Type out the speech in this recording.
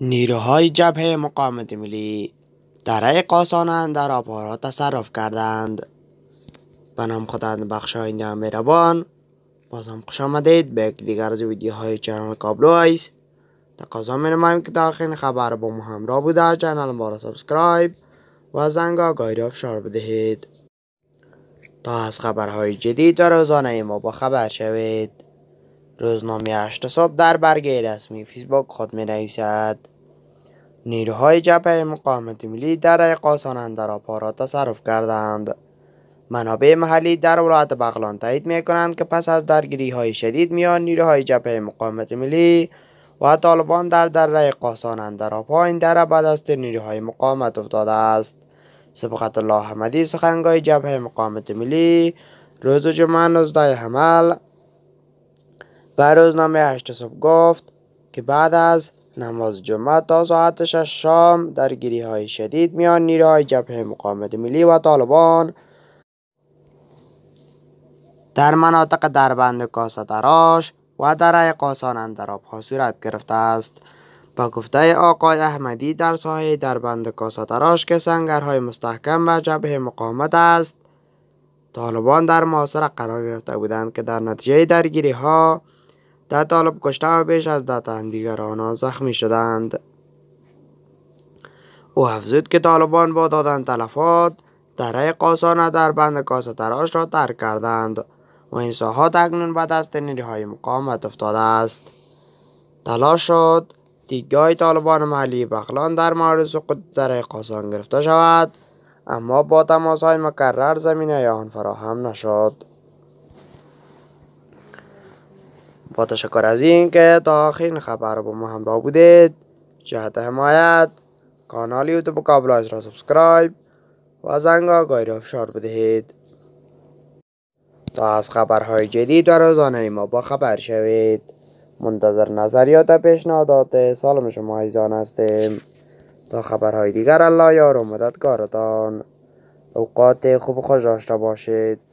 نیروهای جبهه مقاومت ملی دره قاسانند در آبهارا تصرف کردند به نام خودند بخشاینده مهربان باز هم خوش آمدید به یک دیگر از ویدیوهای چنل کابلو ایس تقاضا نمایم که داخل خبر با ما را بوده چنل ما را سابسکرایب و زنگ آگاهی را فشار بدهید تا از خبرهای جدید و روزانه ما با خبر شوید روزنامه هشت صبح در برگه رسمی فیسبوک خود می نویسد نیروهای جبهه مقاومت ملی در قاسان در را تصرف کردند منابع محلی در ولایت بغلان تایید می کنند که پس از درگیری های شدید میان نیروهای جبهه مقاومت ملی و طالبان در دره قاسان در این دره به دست نیروهای مقاومت افتاده است سبقت الله حمدی سخنگوی جبهه مقاومت ملی روز جمعه 19 حمل به روزنامه 8 صبح گفت که بعد از نماز جمعه تا ساعت شش شام گیری های شدید میان نیروهای جبهه مقاومت ملی و طالبان در مناطق دربند کاسه تراش و در قاسان اندراب ها صورت گرفته است با گفته آقای احمدی در ساحه دربند کاسه تراش که سنگرهای مستحکم و جبهه مقاومت است طالبان در محاصره قرار گرفته بودند که در نتیجه درگیری ها ده طالب کشته و بیش از ده تن دیگر آنها زخمی شدند او افزود که طالبان با دادن تلفات دره قاسانه در بند کاسه تراش را ترک کردند و این ساحات اکنون به دست نیروهای مقاومت افتاده است تلاش شد دیگاه طالبان محلی بخلان در مورد سقوط دره قاسان گرفته شود اما با تماس های مکرر زمینه آن فراهم نشد با تشکر از این که تا آخرین خبر با ما همراه بودید جهت حمایت کانال یوتیوب کابلایز را سبسکرایب و زنگ آگاهی را فشار بدهید تا از خبرهای جدید و روزانه ما با خبر شوید منتظر نظریات و پیشنهادات سالم شما ایزان هستیم تا خبرهای دیگر الله یار و مددگارتان اوقات خوب خوش داشته باشید